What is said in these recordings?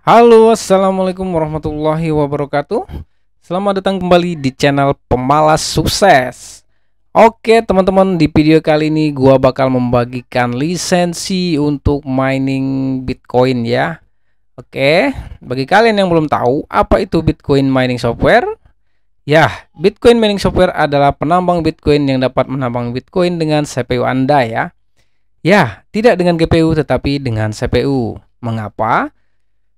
Halo, assalamualaikum warahmatullahi wabarakatuh. Selamat datang kembali di channel Pemalas Sukses. Oke, teman-teman, di video kali ini gua bakal membagikan lisensi untuk mining Bitcoin ya. Oke, bagi kalian yang belum tahu apa itu Bitcoin mining software, ya, Bitcoin mining software adalah penambang Bitcoin yang dapat menambang Bitcoin dengan CPU Anda ya. Ya, tidak dengan GPU tetapi dengan CPU. Mengapa?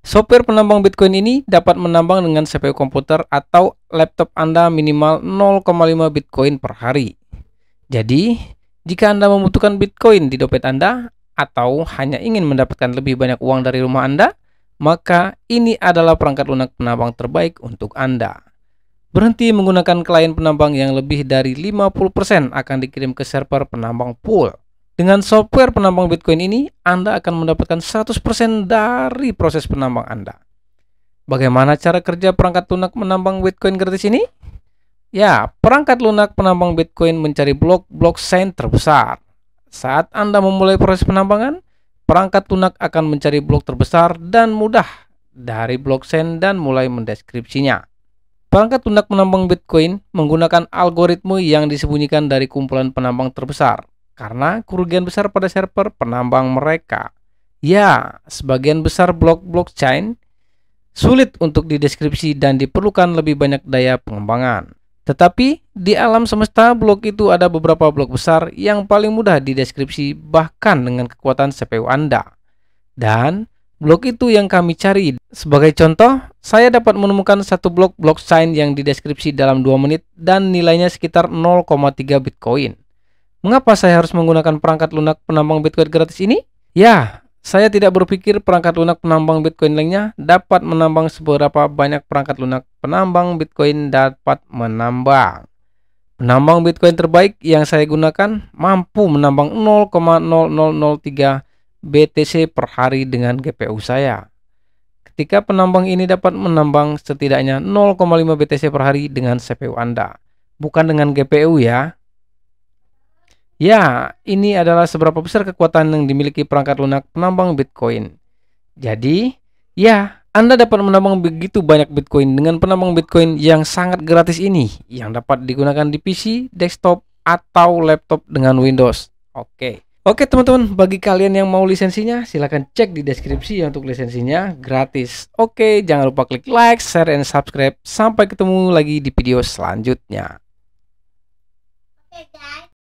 Software penambang Bitcoin ini dapat menambang dengan CPU komputer atau laptop Anda minimal 0,5 Bitcoin per hari. Jadi, jika Anda membutuhkan Bitcoin di dompet Anda atau hanya ingin mendapatkan lebih banyak uang dari rumah Anda, maka ini adalah perangkat lunak penambang terbaik untuk Anda. Berhenti menggunakan klien penambang yang lebih dari 50% akan dikirim ke server penambang pool. Dengan software penambang Bitcoin ini, Anda akan mendapatkan 100% dari proses penambang Anda. Bagaimana cara kerja perangkat lunak menambang Bitcoin gratis ini? Ya, perangkat lunak penambang Bitcoin mencari blok blok blockchain terbesar. Saat Anda memulai proses penambangan, perangkat lunak akan mencari blok terbesar dan mudah dari blok blockchain dan mulai mendeskripsinya. Perangkat lunak menambang Bitcoin menggunakan algoritme yang disembunyikan dari kumpulan penambang terbesar karena kerugian besar pada server penambang mereka. Ya, sebagian besar blok blockchain sulit untuk dideskripsi dan diperlukan lebih banyak daya pengembangan. Tetapi di alam semesta blok itu ada beberapa blok besar yang paling mudah dideskripsi bahkan dengan kekuatan CPU Anda. Dan blok itu yang kami cari. Sebagai contoh, saya dapat menemukan satu blok blockchain yang dideskripsi dalam 2 menit dan nilainya sekitar 0,3 Bitcoin. Mengapa saya harus menggunakan perangkat lunak penambang Bitcoin gratis ini? Ya, saya tidak berpikir perangkat lunak penambang Bitcoin lainnya dapat menambang seberapa banyak perangkat lunak penambang Bitcoin dapat menambang. Penambang Bitcoin terbaik yang saya gunakan mampu menambang 0,0003 BTC per hari dengan GPU saya. Ketika penambang ini dapat menambang setidaknya 0,5 BTC per hari dengan CPU Anda, bukan dengan GPU ya. Ya, ini adalah seberapa besar kekuatan yang dimiliki perangkat lunak penambang Bitcoin. Jadi, ya, Anda dapat menambang begitu banyak Bitcoin dengan penambang Bitcoin yang sangat gratis ini, yang dapat digunakan di PC, desktop, atau laptop dengan Windows. Oke. Oke teman-teman, bagi kalian yang mau lisensinya, silahkan cek di deskripsi ya untuk lisensinya, gratis. Oke, jangan lupa klik like, share, and subscribe. Sampai ketemu lagi di video selanjutnya. Oke guys.